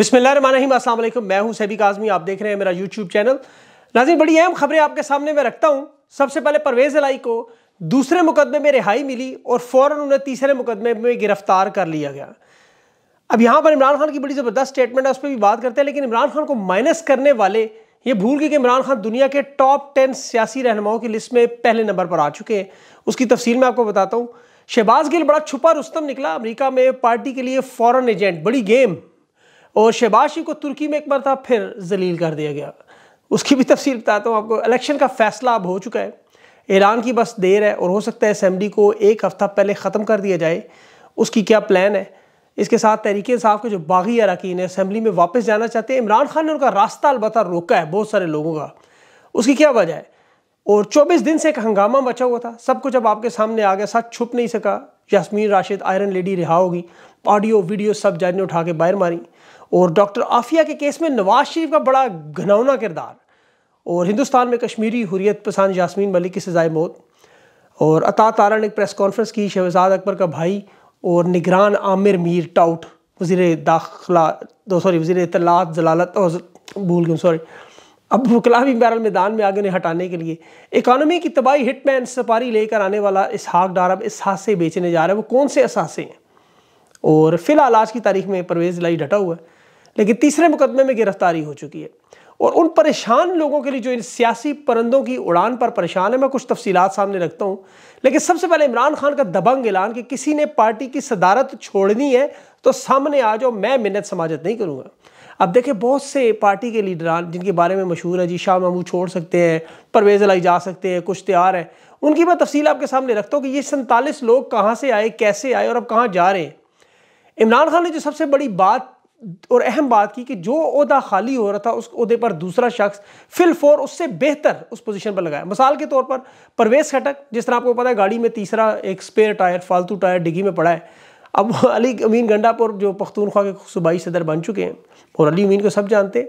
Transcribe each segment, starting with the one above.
अस्सलाम वालेकुम मैं हूं सैबिक आजमी आप देख रहे हैं मेरा यूट्यूब चैनल नाजिन बड़ी अहम खबरें आपके सामने मैं रखता हूं सबसे पहले परवेज़ अलाई को दूसरे मुकदमे में रिहाई मिली और फ़ौर उन्हें तीसरे मुकदमे में गिरफ्तार कर लिया गया अब यहाँ पर इमरान खान की बड़ी ज़बरदस्त स्टेटमेंट है उस पर भी बात करते हैं लेकिन इमरान खान को माइनस करने वाले ये भूल गए कि इमरान खान दुनिया के टॉप टेन सियासी रहनुमाओं की लिस्ट में पहले नंबर पर आ चुके हैं उसकी तफसील मैं आपको बताता हूँ शहबाज गिल बड़ा छुपा रुस्तम निकला अमरीका में पार्टी के लिए फॉरन एजेंट बड़ी गेम और शहबाशी को तुर्की में एक था फिर जलील कर दिया गया उसकी भी तफसील बताता हूँ आपको इलेक्शन का फैसला अब हो चुका है ईरान की बस देर है और हो सकता है असम्बली को एक हफ़्ता पहले ख़त्म कर दिया जाए उसकी क्या प्लान है इसके साथ तहरीक साहब के जो बागी अरकान है असम्बली में वापस जाना चाहते हैं इमरान खान ने उनका रास्ता अलबत् रोका है बहुत सारे लोगों का उसकी क्या वजह है और 24 दिन से एक हंगामा मचा हुआ था सब कुछ अब आपके सामने आ गया साथ छुप नहीं सका यासमीन राशिद आयरन लेडी रिहा होगी ऑडियो वीडियो सब जाने उठा के बाहर मारी और डॉक्टर आफिया के केस में नवाज शरीफ का बड़ा घनौना किरदार और हिंदुस्तान में कश्मीरी हुरियत पसंद यासमीन मलिक की सज़ाए मौत और अता तारा ने एक प्रेस कॉन्फ्रेंस की शहजाद अकबर का भाई और निगरान आमिर मीर टाउट वजीर दाखिला दो सॉरी वजीर तलात जलालत और भूल गई सॉरी अब कलामी बैरल मैदान में आगे उन्हें हटाने के लिए इकानमी की तबाही हिटमैन सपारी लेकर आने वाला इसहाक डार अब इसहासे बेचने जा रहे हैं वो कौन से असासे हैं और फ़िलहाल आज की तारीख में परवेज़ लाई डटा हुआ है लेकिन तीसरे मुकदमे में गिरफ्तारी हो चुकी है और उन परेशान लोगों के लिए जो इन सियासी परंदों की उड़ान पर परेशान है मैं कुछ तफसीलात सामने रखता हूँ लेकिन सबसे पहले इमरान खान का दबंग ऐलान कि किसी ने पार्टी की सदारत छोड़नी है तो सामने आ जाओ मैं मिन्नत समाजत नहीं करूँगा अब देखें बहुत से पार्टी के लीडरान जिनके बारे में मशहूर है जी शाह महमूद छोड़ सकते हैं परवेज़ लाई जा सकते हैं कुछ त्यार हैं उनकी मैं तफसील आपके सामने रखता हूँ कि ये सैंतालीस लोग कहाँ से आए कैसे आए और अब कहाँ जा रहे हैं इमरान खान ने जो सबसे बड़ी बात और अहम बात की कि जो अहदा खाली हो रहा था उस उसदे पर दूसरा शख्स फिल फोर उससे बेहतर उस पोजीशन पर लगाया मिसाल के तौर पर परवेज खटक जिस तरह आपको पता है गाड़ी में तीसरा एक स्पेयर टायर फालतू टायर डिगी में पड़ा है अब अली अमीन गंडापुर जो पख्तूनख्वा के सूबाई सदर बन चुके हैं और अली अमीन को सब जानते हैं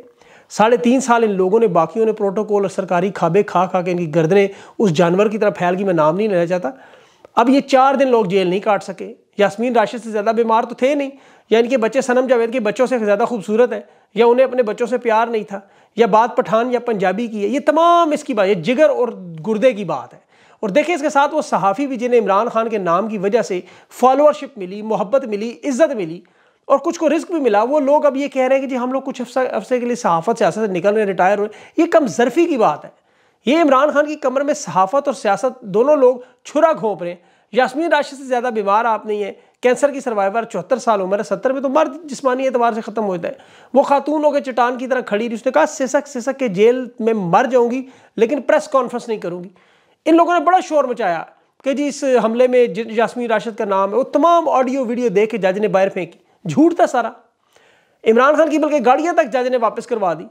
साढ़े तीन साल इन लोगों ने बाकियों ने प्रोटोकॉल और सरकारी खाबे खा खा के इनकी गर्दने उस जानवर की तरह फैल गई मैं नाम नहीं लेना चाहता अब ये चार दिन लोग जेल नहीं काट सके यासमीन राशिद से ज़्यादा बीमार तो थे नहीं या इनके बच्चे सनम जावेद के बच्चों से ज़्यादा खूबसूरत है या उन्हें अपने बच्चों से प्यार नहीं था या बात पठान या पंजाबी की है ये तमाम इसकी बात ये जिगर और गुर्दे की बात है और देखिए इसके साथ वो सहाफ़ी भी जिन्हें इमरान खान के नाम की वजह से फॉलोअरशिप मिली मोहब्बत मिली इज्जत मिली और कुछ को रिस्क भी मिला वो लोग अब ये कह रहे हैं कि जी हम लोग कुछ अफसे के लिए सहाफत सियासत से निकल रहे रिटायर हुए ये कम जरफ़ी की बात है ये इमरान खान की कमर में सहाफत और सियासत दोनों लोग छुरा घोंप रहे हैं यासमीन राशि से ज़्यादा बीमार आप नहीं है कैंसर की सर्वाइवर चौहत्तर साल उम्र है सत्तर में तो मर्द जिसमानी एतबार से ख़त्म होता है वो खातून होकर चटान की तरह खड़ी रही उसने कहा सिसक सिसक के जेल में मर जाऊँगी लेकिन प्रेस कॉन्फ्रेंस नहीं करूँगी इन लोगों ने बड़ा शोर मचाया कि जी इस हमले में यासमीन राशिद का नाम है वो तमाम ऑडियो वीडियो देख के जज ने बाहर फेंकी झूठ था सारा इमरान खान की बल्कि गाड़ियाँ तक जज ने वापस करवा दी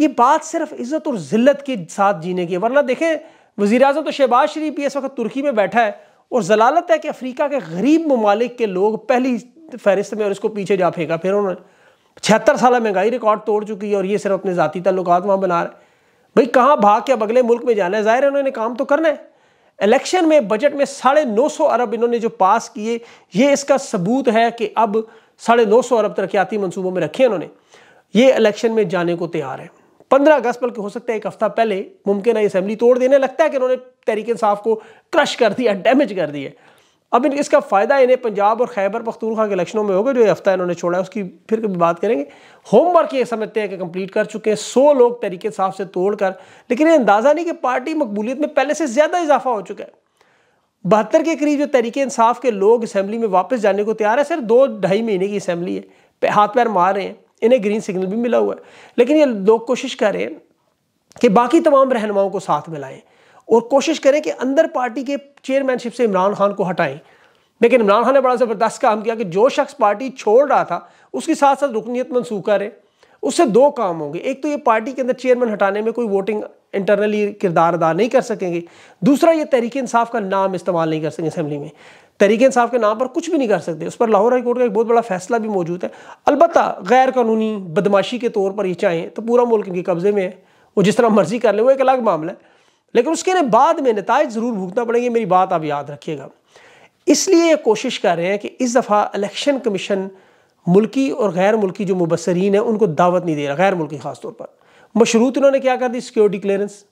ये बात सिर्फ इज्जत और जिल्लत के साथ जीने की वरना देखें वजीर अजम तो शहबाज शरीफ भी इस वक्त तुर्की में बैठा है और जलालत है कि अफ्रीका के गरीब ममालिक के लोग पहली फहरिस्त में और इसको पीछे जा फेंका फिर उन्होंने छिहत्तर साल महंगाई रिकॉर्ड तोड़ चुकी है और ये सिर्फ अपने ज़ाती तल्लुक वहाँ बना रहे भाई कहाँ भाग के अब अगले मुल्क में जाना है ज़ाहिर है उन्होंने काम तो करना है इलेक्शन में बजट में साढ़े नौ सौ अरब इन्होंने जो पास किए ये इसका सबूत है कि अब साढ़े नौ सौ अरब तरक्याती मनसूबों में रखे उन्होंने ये इलेक्शन में जाने को तैयार है पंद्रह अगस्त बल्कि हो सकता है एक हफ्ता पहले मुमकिन है असेंबली तोड़ देने लगता है कि इन्होंने तहरीक इंसाफ को क्रश कर दिया डैमेज कर दिया अब इन इसका फ़ायदा इन्हें पंजाब और खैबर पख्तूनखा के इलेक्शनों में होगा जो ये हफ्ता इन्होंने छोड़ा है उसकी फिर कभी बात करेंगे होमवर्क ये समझते हैं कि कंप्लीट कर चुके हैं सौ लोग तरीके साफ से तोड़ कर लेकिन ये अंदाज़ा नहीं कि पार्टी मकबूलीत में पहले से ज़्यादा इजाफा हो चुका है बहत्तर के करीब जो तरीके इंसाफ के लोग असम्बली में वापस जाने को तैयार है सर दो ढाई महीने की असम्बली है हाथ पैर मार रहे हैं इन्हें ग्रीन सिग्नल भी मिला हुआ है लेकिन ये लोग कोशिश करें कि बाकी तमाम रहनुमाओं को साथ मिलाएं और कोशिश करें कि अंदर पार्टी के चेयरमैनशिप से इमरान खान को हटाएं लेकिन इमरान खान ने बड़ा ज़बरदस्त काम किया कि जो शख्स पार्टी छोड़ रहा था उसके साथ साथ रुकनीत मनसूख करें उससे दो काम होंगे एक तो ये पार्टी के अंदर चेयरमैन हटाने में कोई वोटिंग इंटरनली किरदार अदा नहीं कर सकेंगे दूसरा ये तहरीक इंसाफ का नाम इस्तेमाल नहीं कर सकेंगे असम्बली में तरीके इंसाफ के नाम पर कुछ भी नहीं कर सकते उस पर लाहौर हाई कोर्ट का एक बहुत बड़ा फैसला भी मौजूद है अलबत् गैर कानूनी बदमाशी के तौर पर ये चाहें तो पूरा मुल्क इनके कब्ज़े में है वो जिस तरह मर्जी कर ले वो एक अलग मामला है लेकिन उसके बाद में नतज ज़रूर भुगतना पड़ेंगे मेरी बात आप याद रखिएगा इसलिए कोशिश कर रहे हैं कि इस दफ़ा इलेक्शन कमीशन मुल्की और गैर मुल्की जो मुबसरीन है उनको दावत नहीं दे रहा गैर मुल्की तौर पर मशरूत उन्होंने क्या कर दी सिक्योरिटी क्लियरेंस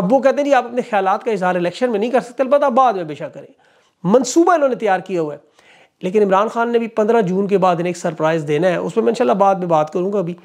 अब वो कहते हैं जी आप अपने ख्याल का इजहार इलेक्शन में नहीं कर सकते अलबत्त आप बाद में बेशक करें मनसूबा इन्होंने तैयार किया हुआ है लेकिन इमरान खान ने भी पंद्रह जून के बाद इन्हें एक सरप्राइज़ देना है उस पर मैं इनशाला बाद में बात करूँगा अभी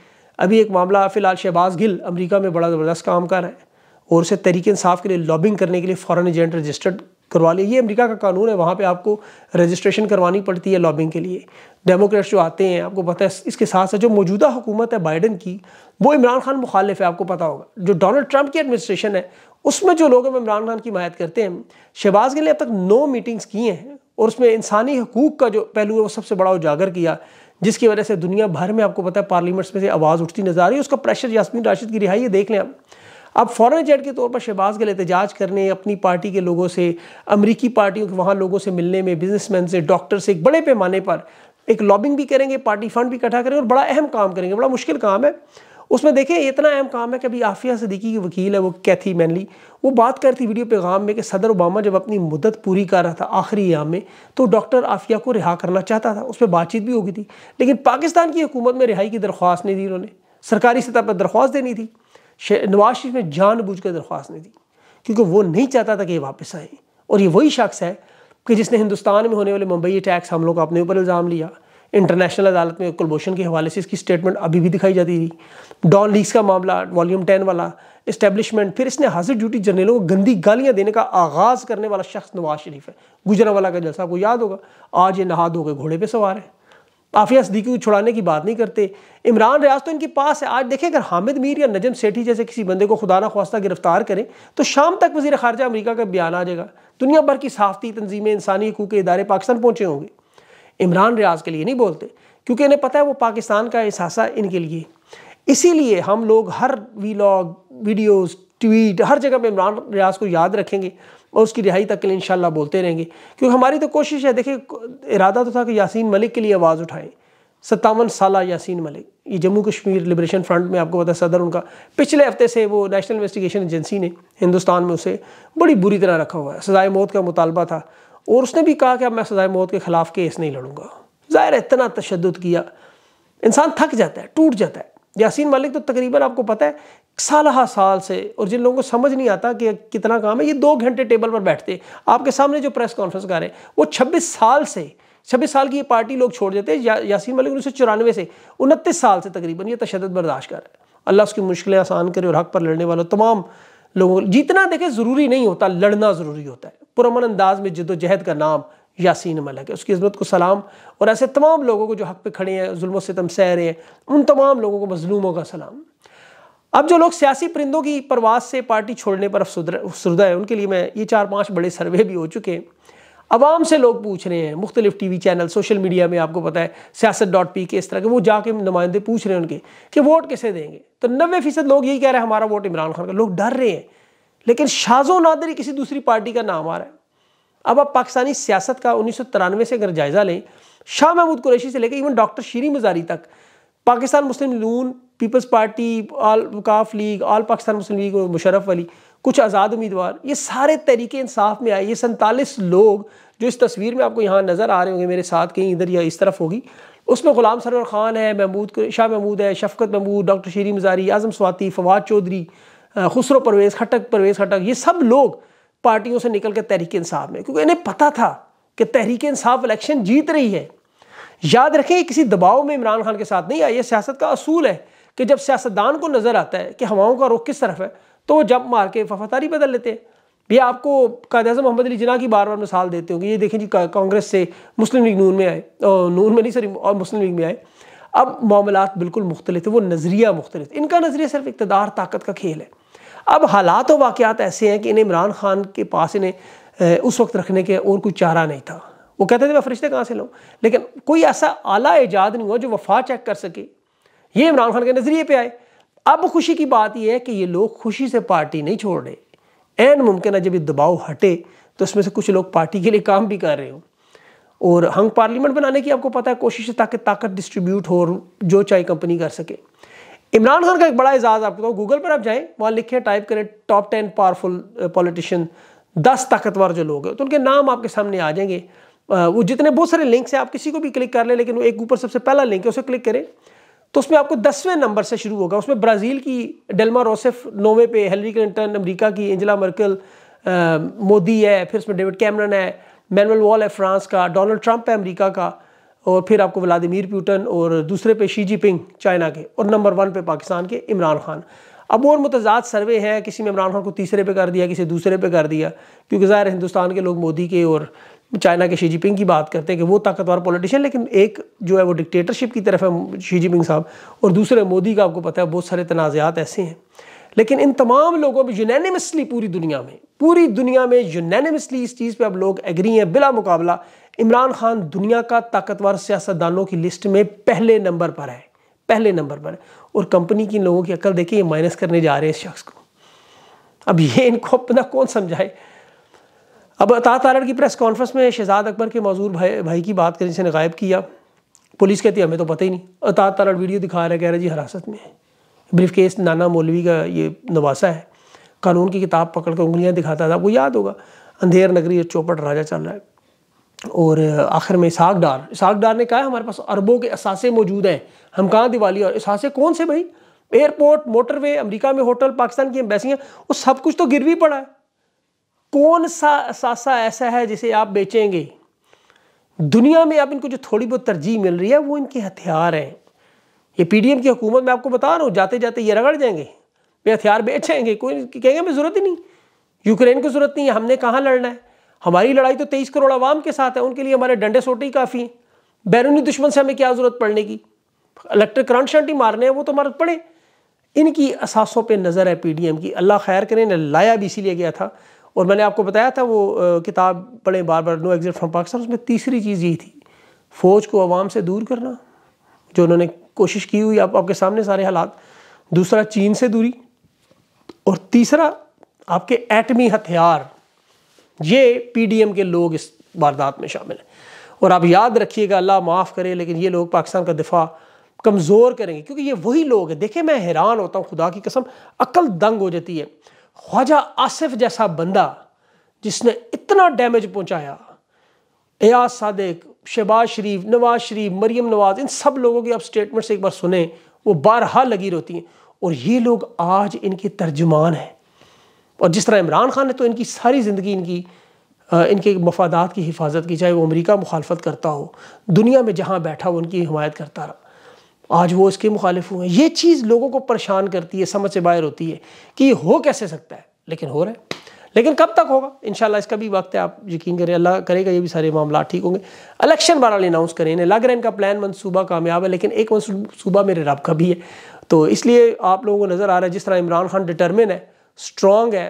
अभी एक मामला फ़िलहाल शहबाज गिल अमरीका में बड़ा ज़बरदस्त काम कर रहा है और उसे तरीके इंसाफ के लिए लॉबिंग करने के लिए फ़ॉरन एजेंट रजिस्टर्ड करवा लिया ये अमेरिका का कानून है वहाँ पे आपको रजिस्ट्रेशन करवानी पड़ती है लॉबिंग के लिए डेमोक्रेट्स जो आते हैं आपको पता है इसके साथ साथ जो मौजूदा हुकूमत है बाइडन की वो इमरान खान मुखालिफ है आपको पता होगा जो डोनाल्ड ट्रंप की एडमिनिस्ट्रेशन है उसमें जो लोग हम इमरान खान की मायत करते हैं शहबाज गिल ने अब तक नौ मीटिंग्स किए हैं और उसमें इंसानी हकूक़ का जो पहलू है वो सबसे बड़ा उजागर किया जिसकी वजह से दुनिया भर में आपको पता है पार्लियामेंट्स में से आवाज़ उठती नजर आ रही है उसका प्रेशर यासमीन राशिद की रिहाई देख लें आप अब फॉरन जेट के तौर पर शहबाज के एहतजाज करने अपनी पार्टी के लोगों से अमरीकी पार्टियों के वहाँ लोगों से मिलने में बिजनेसमैन से डॉक्टर से एक बड़े पैमाने पर एक लॉबिंग भी करेंगे पार्टी फंड भी इकट्ठा करेंगे और बड़ा अहम काम करेंगे बड़ा मुश्किल काम है उसमें देखें इतना अहम काम है कि अभी आफिया सदीकी की वकील है वो कैथी मैनली वो बात कर थी वीडियो पैगाम में कि सदर ओबामा जब अपनी मुद्दत पूरी कर रहा था आखिरी याम में तो डॉक्टर आफिया को रिहा करना चाहता था उस पर बातचीत भी हो गई थी लेकिन पाकिस्तान की हुकूमत में रिहाई की दरख्वास्त नहीं दी उन्होंने सरकारी सतह पर दरख्वास्त देनी थी नवाज शरीफ ने बूझ कर दरख्वास्त नहीं दी क्योंकि वो नहीं चाहता था कि ये वापस आए और ये वही शख्स है कि जिसने हिंदुस्तान में होने वाले मुंबई अटैक्स हमलों का अपने ऊपर इल्ज़ाम लिया इंटरनेशनल अदालत में कुलभूषण के हवाले से इसकी स्टेटमेंट अभी भी दिखाई जाती थी डॉन लीक्स का मामला वॉल्यूम टेन वाला इस्टेब्लिशमेंट फिर इसने हाजिर ड्यूटी जर्नलों को गंदी गालियां देने का आगाज़ करने वाला शख्स नवाज शरीफ है गुजरावाला का जलसा आपको याद होगा आज ये नहा धोके घोड़े पर सवार है आफिया सदीकी को छुड़ाने की बात नहीं करते इमरान रियाज तो इनके पास है आज देखें अगर हामिद मीर या नजम सेठी जैसे किसी बंदे को खुदा ना खास्ता गिरफ्तार करें तो शाम तक वजी खारजा अमरीका का बयान आ जाएगा दुनिया भर की सहाफ़ती तनजीमें इंसानी हकूक़ के इदारे पाकिस्तान पहुँचे होंगे इमरान रियाज के लिए नहीं बोलते क्योंकि इन्हें पता है वो पाकिस्तान का एहसासा इनके लिए इसीलिए हम लोग हर वीलॉग वीडियोस ट्वीट हर जगह पे इमरान रियाज को याद रखेंगे और उसकी रिहाई तक के लिए इंशाल्लाह बोलते रहेंगे क्योंकि हमारी तो कोशिश है देखिए इरादा तो था कि यासीन मलिक के लिए आवाज़ उठाएं सत्तावन साल यासीन मलिक ये जम्मू कश्मीर लिबरेशन फ्रंट में आपको पता सदर उनका पिछले हफ्ते से वो नेशनल इन्वेस्टिगेशन एजेंसी ने हिंदुस्तान में उसे बड़ी बुरी तरह रखा हुआ है सजाए मौत का मुतालबा था और उसने भी कहा कि अब मैं सजाए मौत के ख़िलाफ़ केस नहीं लड़ूंगा ज़ाहिर इतना तशद किया इंसान थक जाता है टूट जाता है यासीन मलिक तो तकरीबन आपको पता है हा साल से और जिन लोगों को समझ नहीं आता कि कितना काम है ये दो घंटे टेबल पर बैठते आपके सामने जो प्रेस कॉन्फ्रेंस कर रहे हैं वो छब्बीस साल से छब्बीस साल की ये पार्टी लोग छोड़ देते हैं या, यासीन मलिक उन्नीस सौ चौरानवे से उनतीस साल से तकरीबन ये तशद बर्दाश्त कर रहे हैं अल्लाह उसकी मुश्किलें आसान करे और हक पर लड़ने वालों तमाम लोगों जीतना देखे ज़रूरी नहीं होता लड़ना ज़रूरी होता है पुरमन अंदाज में जिदोजहद का नाम यासीन मलक है उसकी हजमत को सलाम और ऐसे तमाम लोगों को जो हक पे खड़े हैं जुल्म सितम सह रहे हैं उन तमाम लोगों को मजलूमों का सलाम अब जो लोग सियासी परिंदों की परवाज से पार्टी छोड़ने पर अफसुदा है उनके लिए मैं ये चार पांच बड़े सर्वे भी हो चुके हैं आवाम से लोग पूछ रहे हैं मुख्तलिफ T V channel social media में आपको पता है सियासत डॉट पी के इस तरह के वो जाके नुमाइंदे पूछ रहे हैं उनके कि वोट किसे देंगे तो नबे फीसद लोग यही कह रहे हैं हमारा वोट इमरान खान का लोग डर रहे हैं लेकिन शाजो नादरी किसी दूसरी पार्टी का नाम आ रहा है अब आप पाकिस्तानी सियासत का उन्नीस सौ तिरानवे से अगर जायज़ा लें शाह महमूद कुरैशी से लेकर इवन डॉक्टर शीरी मजारी तक Pakistan Muslim Noon Peoples Party all वकाफ League all Pakistan Muslim League और मुशरफ वाली कुछ आज़ाद उम्मीदवार ये सारे तरीके इंसाफ में आए ये सैंतालीस लोग जो इस तस्वीर में आपको यहाँ नज़र आ रहे होंगे मेरे साथ कहीं इधर या इस तरफ होगी उसमें ग़ुलाम सरवर खान है महमूद शाह महमूद है शफकत महमूद डॉक्टर शरी मजारी आज़म स्वाति फवाद चौधरी खुसरो परवेज़ खटक परवेज़ खटक ये सब लोग पार्टियों से निकल के तहरीक इंसाफ में क्योंकि इन्हें पता था कि तहरीक इंसाफ इलेक्शन जीत रही है याद रखें किसी दबाव में इमरान खान के साथ नहीं आया ये सियासत का असूल है कि जब सियासतदान को नज़र आता है कि हवाओं का रुख किस तरफ है तो वो जंप मार के वफादारी बदल लेते हैं ये आपको कायद अजम मोहम्मद अली जिना की बार बार मिसाल देते होंगे ये देखें जी कांग्रेस से मुस्लिम लीग नून में आए नून में नहीं सॉरी और मुस्लिम लीग में आए अब मामला बिल्कुल मुख्तलि थे वो नज़रिया मुख्तलि इनका नज़रिया सिर्फ इकतदार ताकत का खेल है अब हालात और वाक़ात ऐसे हैं कि इन्हें इमरान खान के पास इन्हें उस वक्त रखने के और कोई चारा नहीं था वो कहते थे मैं फरिश्ते कहाँ से लाऊँ लेकिन कोई ऐसा आला ईजाद नहीं हुआ जो वफा चेक कर सके ये इमरान खान के नज़रिए पे आए अब खुशी की बात यह है कि ये लोग खुशी से पार्टी नहीं छोड़ रहे एन मुमकिन है जब ये दबाव हटे तो इसमें से कुछ लोग पार्टी के लिए काम भी कर रहे हो और हंग पार्लियामेंट बनाने की आपको पता है कोशिश है ताकि ताकत डिस्ट्रीब्यूट हो जो चाहे कंपनी कर सके इमरान खान का एक बड़ा एजाज़ आपको बताओ गूगल पर आप जाएँ वहाँ लिखें टाइप करें टॉप टेन पावरफुल पॉलिटिशियन दस ताकतवर जो लोग हैं तो उनके नाम आपके सामने आ जाएंगे वो जितने बहुत सारे लिंक्स हैं आप किसी को भी क्लिक कर लें लेकिन वो एक ऊपर सबसे पहला लिंक है उसे क्लिक करें तो उसमें आपको दसवें नंबर से शुरू होगा उसमें ब्राज़ील की डेलमा रोसेफ नोवे पे हेलरी क्लिंटन अमेरिका की एंजला मर्कल मोदी है फिर उसमें डेविड कैमरन है मैनुअल वॉल है फ्रांस का डोनाल्ड ट्रंप है अमरीका का और फिर आपको व्लादिमिर प्यूटन और दूसरे पे शी जिनपिंग चाइना के और नंबर वन पे पाकिस्तान के इमरान खान अब और मुतजाद सर्वे हैं किसी में इमरान खान को तीसरे पे कर दिया किसी दूसरे पे कर दिया क्योंकि ज़ाहिर हिंदुस्तान के लोग मोदी के और चाइना के शी जिनपिंग की बात करते हैं कि वो ताकतवर पॉलिटिशियन लेकिन एक जो है वो डिक्टेटरशिप की तरफ है शी जिनपिंग साहब और दूसरे मोदी का आपको पता है बहुत सारे तनाज़ात ऐसे हैं लेकिन इन तमाम लोगों में यूनानिमसली पूरी दुनिया में पूरी दुनिया में यूनानिमसली इस चीज़ पे अब लोग एग्री हैं बिला मुकाबला इमरान खान दुनिया का ताकतवर सियासतदानों की लिस्ट में पहले नंबर पर है पहले नंबर पर और कंपनी की लोगों की अकल देखिए ये माइनस करने जा रहे हैं इस शख्स को अब ये इनको अपना कौन समझाए अब अता तारण की प्रेस कॉन्फ्रेंस में शहजाद अकबर के मौजूद भाई भाई की बात करें जिसने गायब किया पुलिस कहती है हमें तो पता ही नहीं अता तारण वीडियो दिखा रहा है कह रहे जी हिरासत में है ब्रीफ केस नाना मौलवी का ये नवासा है कानून की किताब पकड़ कर उंगलियाँ दिखाता था आपको याद होगा अंधेर नगरी चौपट राजा चल रहा है और आखिर में इसाक डार इसाक डार ने कहा हमारे पास अरबों के असासे मौजूद हैं हम कहाँ दिवाली और असासे कौन से भाई एयरपोर्ट मोटरवे अमेरिका में होटल पाकिस्तान की एम्बेसियाँ वो सब कुछ तो गिर भी पड़ा है कौन सा सासा ऐसा है जिसे आप बेचेंगे दुनिया में अब इनको जो थोड़ी बहुत तरजीह मिल रही है वो इनके हथियार हैं ये पीडीएम की हुकूमत मैं आपको बता रहा हूँ जाते जाते ये रगड़ जाएंगे वे हथियार बेचेंगे कोई कहेंगे हमें ज़रूरत ही नहीं यूक्रेन को ज़रूरत नहीं है हमने कहाँ लड़ना है हमारी लड़ाई तो तेईस करोड़ आवाम के साथ है उनके लिए हमारे डंडे सोटे ही काफ़ी हैं बैरूनी दुश्मन से हमें क्या ज़रूरत पड़ने की इलेक्ट्रिक करंट शंट ही मारने हैं वो तो हमारे पड़े इनकी असासों पर नज़र है पी डी एम की अल्लाह खैर करें लाया भी इसीलिए गया था और मैंने आपको बताया था वो किताब पढ़ें बार बार नो एग्जिट फ्राम पाकिस्तान उसमें तीसरी चीज़ यही थी फ़ौज को आवाम से दूर करना जो उन्होंने कोशिश की हुई आप आपके सामने सारे हालात दूसरा चीन से दूरी और तीसरा आपके एटमी हथियार ये पीडीएम के लोग इस वारदात में शामिल हैं और आप याद रखिएगा अल्लाह माफ़ करे लेकिन ये लोग पाकिस्तान का दिफा कमज़ोर करेंगे क्योंकि ये वही लोग हैं देखिए मैं हैरान होता हूँ खुदा की कसम अक्ल दंग हो जाती है ख्वाजा आसिफ जैसा बंदा जिसने इतना डैमेज पहुंचाया एयाज सादिक शहबाज शरीफ नवाज शरीफ मरियम नवाज इन सब लोगों की आप स्टेटमेंट्स एक बार सुने वो बारहा लगी रहती हैं और ये लोग आज इनके तर्जुमान हैं और जिस तरह इमरान खान ने तो इनकी सारी ज़िंदगी इनकी इनके मफादात की हिफाजत की चाहे वो अमरीका मुखालफत करता हो दुनिया में जहाँ बैठा हो उनकी हिमायत करता रहा आज वो इसके मुखालिफ हुए ये चीज़ लोगों को परेशान करती है समझ से बाहर होती है कि हो कैसे सकता है लेकिन हो रहा है लेकिन कब तक होगा इन इसका भी वक्त है आप यकीन करें अल्लाह करेगा ये भी सारे मामला ठीक होंगे इलेक्शन बारह अनाउंस करें इन्हें लग रहा है इनका प्लान मनसूबा कामयाब है लेकिन एक मनसूबा मेरे रब का भी है तो इसलिए आप लोगों को नज़र आ रहा है जिस तरह इमरान खान डिटर्मिन है स्ट्रांग है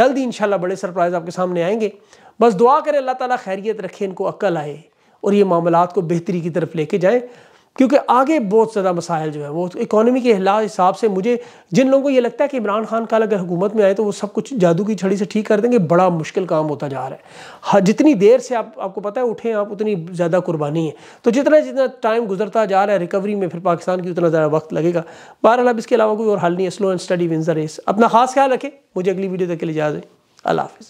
जल्द ही इन बड़े सरप्राइज आपके सामने आएंगे बस दुआ करें अल्लाह ताली खैरियत रखे इनको अक्ल आए और ये मामला को बेहतरी की तरफ लेके जाएँ क्योंकि आगे बहुत ज़्यादा मसाइल जो है वो इकोनॉमी के हिसाब से मुझे जिन लोगों को ये लगता है कि इमरान खान का अगर हुकूमत में आए तो वो सब कुछ जादू की छड़ी से ठीक कर देंगे बड़ा मुश्किल काम होता जा रहा है हाँ, जितनी देर से आप आपको पता है उठें आप उतनी ज़्यादा कुर्बानी है तो जितना जितना टाइम गुजरता जा रहा है रिकवरी में फिर पाकिस्तान की उतना ज़्यादा वक्त लगेगा बहरहाल अब इसके अलावा कोई और हल नहीं है slow and steady wins the race अपना खास ख्याल रखें मुझे अगली वीडियो तक के लिए जाए अल्लाह